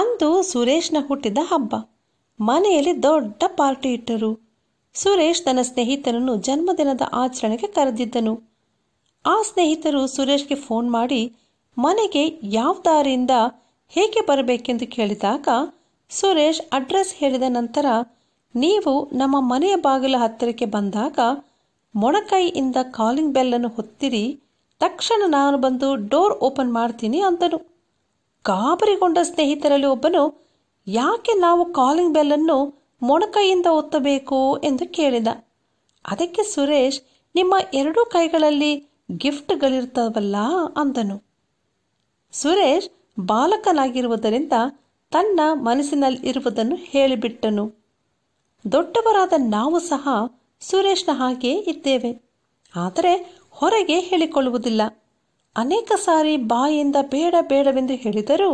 ಅಂದು ಸುರೇಶ್ನ ಹುಟ್ಟಿದ ಹಬ್ಬ ಮನೆಯಲ್ಲಿ ದೊಡ್ಡ ಪಾರ್ಟಿ ಇಟ್ಟರು ಸುರೇಶ್ ತನ್ನ ಸ್ನೇಹಿತರನ್ನು ಜನ್ಮದಿನದ ಆಚರಣೆಗೆ ಕರೆದಿದ್ದನು ಆ ಸ್ನೇಹಿತರು ಸುರೇಶ್ಗೆ ಫೋನ್ ಮಾಡಿ ಮನೆಗೆ ಯಾವ ದಾರಿಯಿಂದ ಹೇಗೆ ಬರಬೇಕೆಂದು ಕೇಳಿದಾಗ ಸುರೇಶ್ ಅಡ್ರೆಸ್ ಹೇಳಿದ ನಂತರ ನೀವು ನಮ್ಮ ಮನೆಯ ಬಾಗಿಲ ಹತ್ತಿರಕ್ಕೆ ಬಂದಾಗ ಮೊಣಕೈಯಿಂದ ಕಾಲಿಂಗ್ ಬೆಲ್ಲನ್ನು ಹೊತ್ತಿರಿ ತಕ್ಷಣ ನಾನು ಬಂದು ಡೋರ್ ಓಪನ್ ಮಾಡ್ತೀನಿ ಅಂದನು ಗಾಬರಿಗೊಂಡ ಸ್ನೇಹಿತರಲ್ಲಿ ಒಬ್ಬನು ಯಾಕೆ ನಾವು ಕಾಲಿಂಗ್ ಬೆಲ್ಲನ್ನು ಮೊಣಕೈಯಿಂದ ಒತ್ತಬೇಕು ಎಂದು ಕೇಳಿದ ಅದಕ್ಕೆ ಸುರೇಶ್ ನಿಮ್ಮ ಎರಡೂ ಕೈಗಳಲ್ಲಿ ಗಿಫ್ಟ್ಗಳಿರ್ತವಲ್ಲ ಅಂದನು ಸುರೇಶ್ ಬಾಲಕನಾಗಿರುವುದರಿಂದ ತನ್ನ ಮನಸ್ಸಿನಲ್ಲಿ ಇರುವುದನ್ನು ಹೇಳಿಬಿಟ್ಟನು ದೊಡ್ಡವರಾದ ನಾವು ಸಹ ಸುರೇಶ್ನ ಹಾಗೆಯೇ ಇದ್ದೇವೆ ಆದರೆ ಹೊರಗೆ ಹೇಳಿಕೊಳ್ಳುವುದಿಲ್ಲ ಅನೇಕ ಸಾರಿ ಬಾಯಿಂದ ಬೇಡ ಬೇಡವೆಂದು ಹೇಳಿದರೂ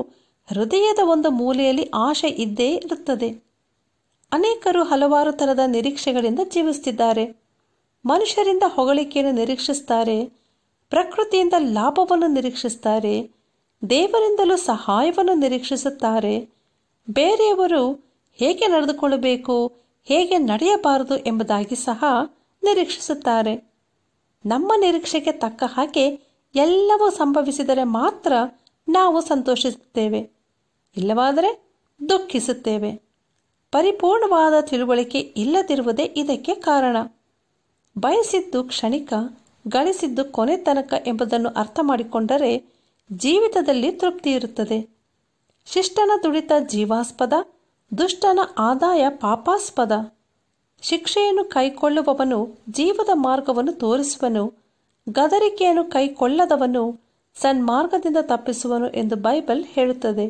ಹೃದಯದ ಒಂದು ಮೂಲೆಯಲ್ಲಿ ಆಶೆ ಇದ್ದೇ ಇರುತ್ತದೆ ಅನೇಕರು ಹಲವಾರು ಥರದ ನಿರೀಕ್ಷೆಗಳಿಂದ ಜೀವಿಸುತ್ತಿದ್ದಾರೆ ಮನುಷ್ಯರಿಂದ ಹೊಗಳಿಕೆಯನ್ನು ನಿರೀಕ್ಷಿಸುತ್ತಾರೆ ಪ್ರಕೃತಿಯಿಂದ ಲಾಭವನ್ನು ನಿರೀಕ್ಷಿಸುತ್ತಾರೆ ದೇವರಿಂದಲೂ ಸಹಾಯವನ್ನು ನಿರೀಕ್ಷಿಸುತ್ತಾರೆ ಬೇರೆಯವರು ಹೇಗೆ ನಡೆದುಕೊಳ್ಳಬೇಕು ಹೇಗೆ ನಡೆಯಬಾರದು ಎಂಬುದಾಗಿ ಸಹ ನಿರೀಕ್ಷಿಸುತ್ತಾರೆ ನಮ್ಮ ನಿರೀಕ್ಷೆಗೆ ತಕ್ಕ ಹಾಗೆ ಎಲ್ಲವೂ ಸಂಭವಿಸಿದರೆ ಮಾತ್ರ ನಾವು ಸಂತೋಷಿಸುತ್ತೇವೆ ಇಲ್ಲವಾದರೆ ದುಃಖಿಸುತ್ತೇವೆ ಪರಿಪೂರ್ಣವಾದ ತಿಳುವಳಿಕೆ ಇಲ್ಲದಿರುವುದೇ ಇದಕ್ಕೆ ಕಾರಣ ಬಯಸಿದ್ದು ಕ್ಷಣಿಕ ಗಳಿಸಿದ್ದು ಕೊನೆ ತನಕ ಎಂಬುದನ್ನು ಅರ್ಥ ಮಾಡಿಕೊಂಡರೆ ಜೀವಿತದಲ್ಲಿ ತೃಪ್ತಿ ಇರುತ್ತದೆ ಶಿಷ್ಟನ ದುಡಿತ ಜೀವಾಸ್ಪದ ದುಷ್ಟನ ಆದಾಯ ಪಾಪಾಸ್ಪದ ಶಿಕ್ಷೆಯನ್ನು ಕೈಕೊಳ್ಳುವವನು ಜೀವದ ಮಾರ್ಗವನ್ನು ತೋರಿಸುವನು ಗದರಿಕೆಯನ್ನು ಕೈಕೊಳ್ಳದವನು ಸನ್ಮಾರ್ಗದಿಂದ ತಪ್ಪಿಸುವನು ಎಂದು ಬೈಬಲ್ ಹೇಳುತ್ತದೆ